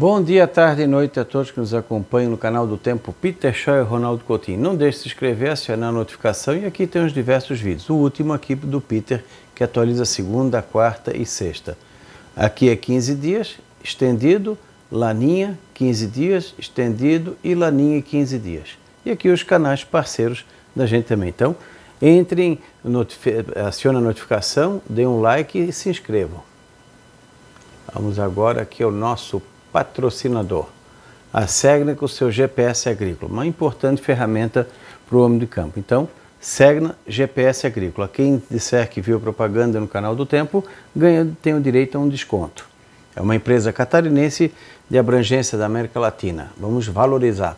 Bom dia, tarde e noite a todos que nos acompanham no canal do Tempo Peter Shaw e Ronaldo Coutinho. Não deixe de se inscrever, acionar a notificação e aqui tem os diversos vídeos. O último aqui do Peter, que atualiza segunda, quarta e sexta. Aqui é 15 dias, estendido, laninha, 15 dias, estendido e laninha 15 dias. E aqui os canais parceiros da gente também. Então, entrem, acione a notificação, dê um like e se inscrevam. Vamos agora aqui ao nosso patrocinador. A Segna com o seu GPS agrícola, uma importante ferramenta para o homem do campo. Então, Segna GPS agrícola. Quem disser que viu propaganda no canal do Tempo ganha, tem o direito a um desconto. É uma empresa catarinense de abrangência da América Latina. Vamos valorizar.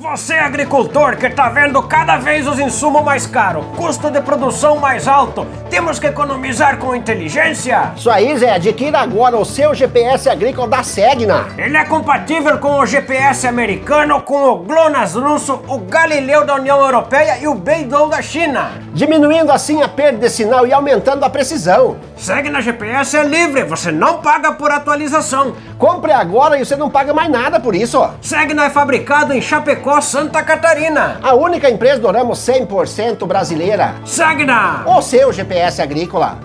Você é agricultor que está vendo cada vez os insumos mais caros, custo de produção mais alto, temos que economizar com inteligência? Isso aí, Zé, adquira agora o seu GPS agrícola da Segna. Ele é compatível com o GPS americano, com o GLONASS russo, o Galileu da União Europeia e o Beidou da China. Diminuindo assim a perda de sinal e aumentando a precisão. Segna GPS é livre, você não paga por atualização. Compre agora e você não paga mais nada por isso. Segna é fabricado em Chapecó Chapecó, Santa Catarina. A única empresa do ramo 100% brasileira. Sagna! O seu GPS agrícola.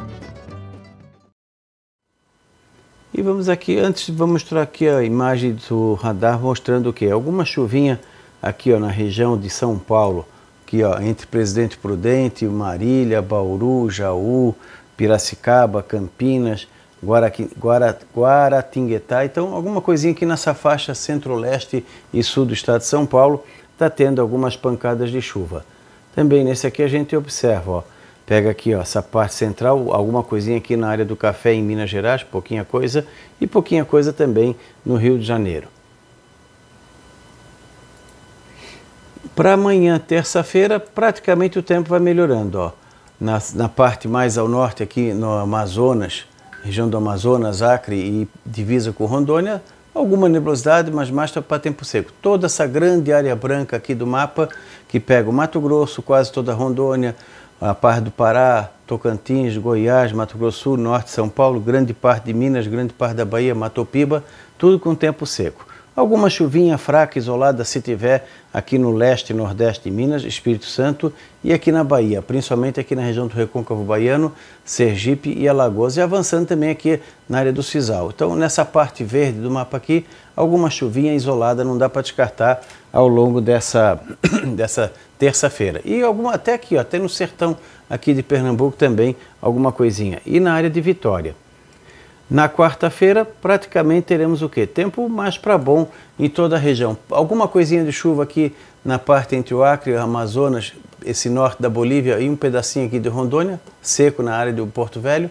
E vamos aqui, antes vamos mostrar aqui a imagem do radar mostrando o que? Alguma chuvinha aqui ó, na região de São Paulo, aqui ó, entre Presidente Prudente, Marília, Bauru, Jaú, Piracicaba, Campinas, Guaratinguetá. Então, alguma coisinha aqui nessa faixa centro-leste e sul do estado de São Paulo está tendo algumas pancadas de chuva. Também nesse aqui a gente observa, ó, pega aqui ó, essa parte central, alguma coisinha aqui na área do café em Minas Gerais, pouquinha coisa, e pouquinha coisa também no Rio de Janeiro. Para amanhã, terça-feira, praticamente o tempo vai melhorando. Ó. Na, na parte mais ao norte, aqui no Amazonas, região do Amazonas, Acre e divisa com Rondônia, alguma nebulosidade, mas mais para tempo seco. Toda essa grande área branca aqui do mapa, que pega o Mato Grosso, quase toda a Rondônia, a parte do Pará, Tocantins, Goiás, Mato Grosso Sul, Norte, São Paulo, grande parte de Minas, grande parte da Bahia, Matopiba, tudo com tempo seco. Alguma chuvinha fraca, isolada, se tiver, aqui no leste e nordeste de Minas, Espírito Santo e aqui na Bahia, principalmente aqui na região do Recôncavo Baiano, Sergipe e Alagoas, e avançando também aqui na área do Cisal. Então, nessa parte verde do mapa aqui, alguma chuvinha isolada não dá para descartar ao longo dessa, dessa terça-feira. E alguma até aqui, ó, até no sertão aqui de Pernambuco também, alguma coisinha. E na área de Vitória. Na quarta-feira, praticamente teremos o que? Tempo mais para bom em toda a região. Alguma coisinha de chuva aqui na parte entre o Acre e o Amazonas, esse norte da Bolívia e um pedacinho aqui de Rondônia, seco na área do Porto Velho.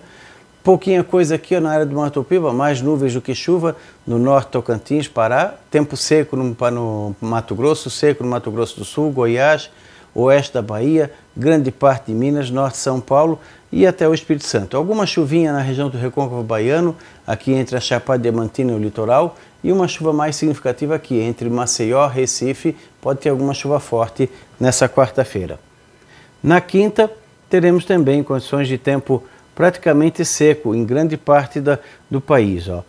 Pouquinha coisa aqui na área do Mato Piba, mais nuvens do que chuva no norte Tocantins, Pará. Tempo seco no, no Mato Grosso, seco no Mato Grosso do Sul, Goiás, oeste da Bahia, grande parte de Minas, norte de São Paulo e até o Espírito Santo. Alguma chuvinha na região do Recôncavo Baiano, aqui entre a Chapada Diamantina e o litoral, e uma chuva mais significativa aqui entre Maceió e Recife, pode ter alguma chuva forte nessa quarta-feira. Na quinta, teremos também condições de tempo praticamente seco em grande parte da, do país. Ó.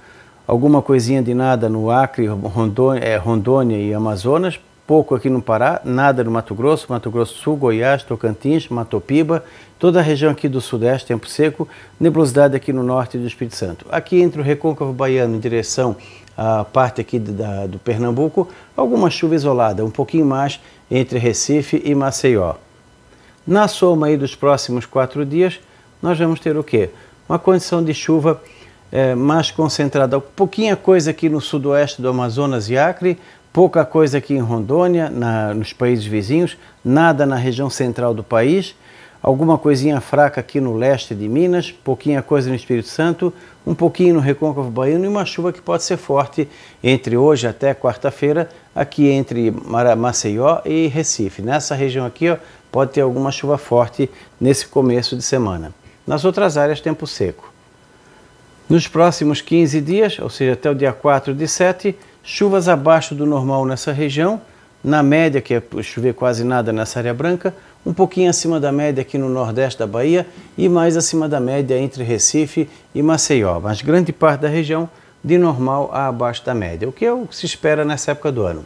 Alguma coisinha de nada no Acre, Rondônia, é, Rondônia e Amazonas, pouco aqui no Pará, nada no Mato Grosso, Mato Grosso do Sul, Goiás, Tocantins, Matopiba, toda a região aqui do Sudeste, tempo seco, nebulosidade aqui no Norte do Espírito Santo. Aqui entre o Recôncavo Baiano em direção à parte aqui da, do Pernambuco, alguma chuva isolada, um pouquinho mais entre Recife e Maceió. Na soma aí dos próximos quatro dias, nós vamos ter o quê? Uma condição de chuva é, mais concentrada, pouquinha coisa aqui no sudoeste do Amazonas e Acre, pouca coisa aqui em Rondônia, na, nos países vizinhos, nada na região central do país, alguma coisinha fraca aqui no leste de Minas, pouquinha coisa no Espírito Santo, um pouquinho no Recôncavo Baiano e uma chuva que pode ser forte entre hoje até quarta-feira, aqui entre Maceió e Recife. Nessa região aqui ó, pode ter alguma chuva forte nesse começo de semana. Nas outras áreas, tempo seco. Nos próximos 15 dias, ou seja, até o dia 4 de setembro, Chuvas abaixo do normal nessa região, na média, que é chover quase nada nessa área branca, um pouquinho acima da média aqui no nordeste da Bahia e mais acima da média entre Recife e Maceió. Mas grande parte da região de normal a abaixo da média, o que é o que se espera nessa época do ano.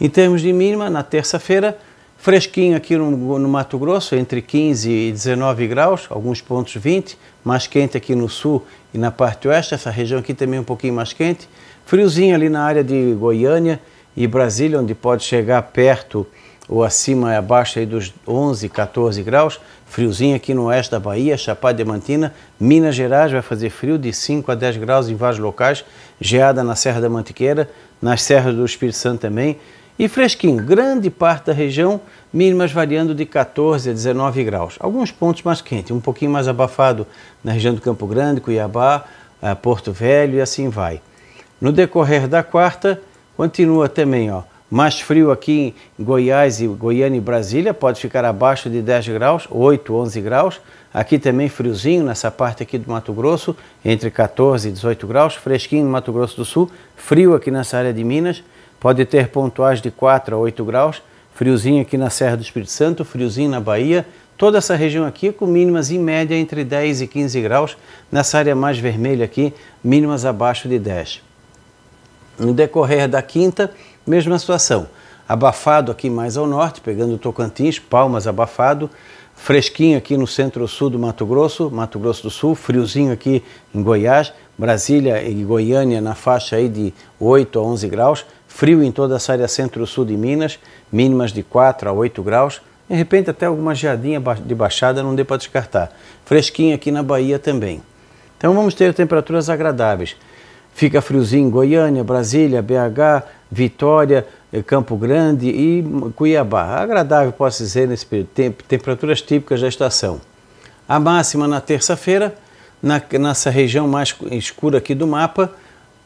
Em termos de mínima, na terça-feira, Fresquinho aqui no, no, Mato Grosso, entre 15 e 19 graus, alguns pontos 20. Mais quente aqui no sul e na parte oeste, essa região aqui também um pouquinho mais quente. Friozinho ali na área de Goiânia e Brasília, onde pode chegar perto ou acima e abaixo aí dos 11, 14 graus. Friozinho aqui no oeste da Bahia, Chapada Diamantina, Minas Gerais vai fazer frio de 5 a 10 graus em vários locais. Geada na Serra da Mantiqueira, nas serras do Espírito Santo também. E fresquinho, grande parte da região, mínimas variando de 14 a 19 graus. Alguns pontos mais quentes, um pouquinho mais abafado na região do Campo Grande, Cuiabá, eh, Porto Velho e assim vai. No decorrer da quarta, continua também, ó, mais frio aqui em Goiás e Goiânia e Brasília, pode ficar abaixo de 10 graus, 8, 11 graus. Aqui também friozinho nessa parte aqui do Mato Grosso, entre 14 e 18 graus, fresquinho no Mato Grosso do Sul, frio aqui nessa área de Minas. Pode ter pontuais de 4 a 8 graus, friozinho aqui na Serra do Espírito Santo, friozinho na Bahia, toda essa região aqui com mínimas em média entre 10 e 15 graus, nessa área mais vermelha aqui, mínimas abaixo de 10. No decorrer da quinta, mesma situação. Abafado aqui mais ao norte, pegando Tocantins, Palmas abafado, fresquinho aqui no centro-sul do Mato Grosso, Mato Grosso do Sul, friozinho aqui em Goiás, Brasília e Goiânia na faixa aí de 8 a 11 graus, Frio em toda essa área centro-sul de Minas, mínimas de 4 a 8 graus. De repente, até alguma geadinha de baixada não dê para descartar. Fresquinho aqui na Bahia também. Então vamos ter temperaturas agradáveis. Fica friozinho em Goiânia, Brasília, BH, Vitória, eh, Campo Grande e Cuiabá. Agradável, posso dizer, nesse período. temperaturas típicas da estação. A máxima na terça-feira, na, nessa região mais escura aqui do mapa,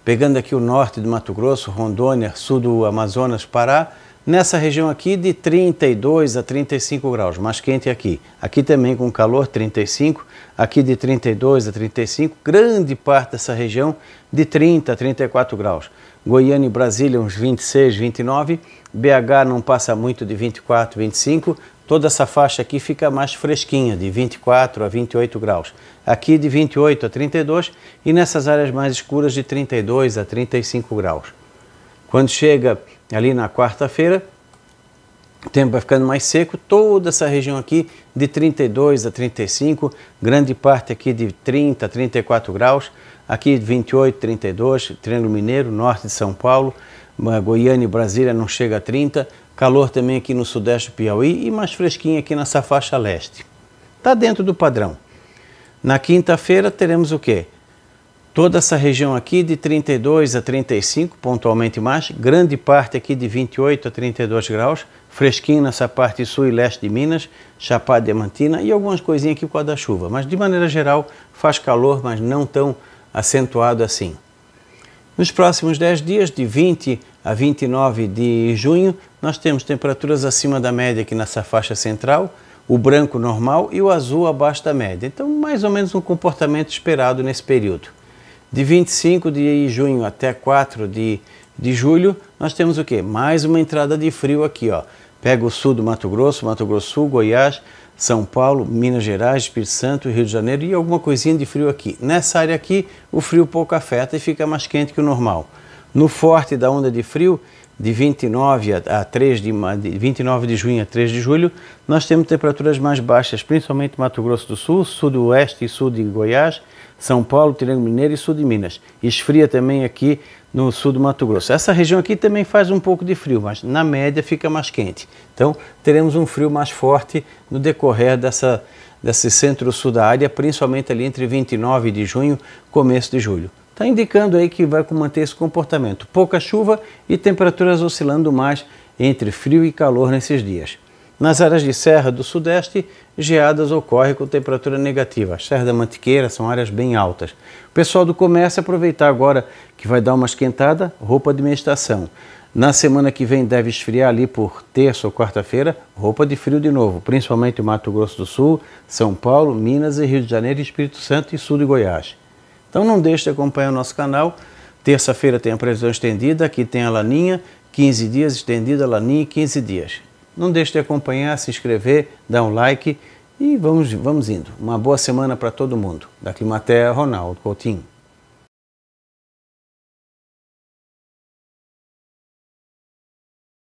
pegando aqui o norte do Mato Grosso, Rondônia, sul do Amazonas, Pará, nessa região aqui de 32 a 35 graus, mais quente aqui. Aqui também com calor, 35, aqui de 32 a 35, grande parte dessa região de 30 a 34 graus. Goiânia e Brasília uns 26, 29, BH não passa muito de 24, 25, toda essa faixa aqui fica mais fresquinha, de 24 a 28 graus. Aqui de 28 a 32 e nessas áreas mais escuras de 32 a 35 graus. Quando chega ali na quarta-feira, o tempo vai ficando mais seco, toda essa região aqui de 32 a 35, grande parte aqui de 30 a 34 graus, aqui de 28, a 32, Triângulo Mineiro, norte de São Paulo, Goiânia e Brasília não chega a 30, calor também aqui no sudeste do Piauí e mais fresquinho aqui nessa faixa leste. Está dentro do padrão. Na quinta-feira teremos o quê? Toda essa região aqui de 32 a 35, pontualmente mais, grande parte aqui de 28 a 32 graus, fresquinho nessa parte sul e leste de Minas, Chapada Diamantina e algumas coisinhas aqui com a da chuva. Mas de maneira geral faz calor, mas não tão acentuado assim. Nos próximos 10 dias, de 20 a 29 de junho, nós temos temperaturas acima da média aqui nessa faixa central, o branco normal e o azul abaixo da média. Então, mais ou menos um comportamento esperado nesse período. De 25 de junho até 4 de, de julho, nós temos o quê? Mais uma entrada de frio aqui, ó. Pega o sul do Mato Grosso, Mato Grosso Sul, Goiás, São Paulo, Minas Gerais, Espírito Santo, Rio de Janeiro e alguma coisinha de frio aqui. Nessa área aqui, o frio pouco afeta e fica mais quente que o normal. No forte da onda de frio, de 29 a, a 3 de, de 29 de junho a 3 de julho, nós temos temperaturas mais baixas, principalmente Mato Grosso do Sul, sudoeste e sul de Goiás, São Paulo, Triângulo Mineiro e sul de Minas. E esfria também aqui no sul do Mato Grosso. Essa região aqui também faz um pouco de frio, mas na média fica mais quente. Então teremos um frio mais forte no decorrer dessa, desse centro-sul da área, principalmente ali entre 29 de junho e começo de julho. Está indicando aí que vai manter esse comportamento. Pouca chuva e temperaturas oscilando mais entre frio e calor nesses dias. Nas áreas de serra do sudeste, geadas ocorrem com temperatura negativa. As serra da Mantiqueira são áreas bem altas. O pessoal do comércio aproveitar agora que vai dar uma esquentada, roupa de meia estação. Na semana que vem deve esfriar ali por terça ou quarta-feira, roupa de frio de novo, principalmente Mato Grosso do Sul, São Paulo, Minas e Rio de Janeiro, Espírito Santo e sul de Goiás. Então não deixe de acompanhar o nosso canal. Terça-feira tem a previsão estendida, aqui tem a laninha, 15 dias estendida, laninha 15 dias. Não deixe de acompanhar, se inscrever, dar um like e vamos, vamos indo. Uma boa semana para todo mundo. Da Climatea, Ronaldo Coutinho.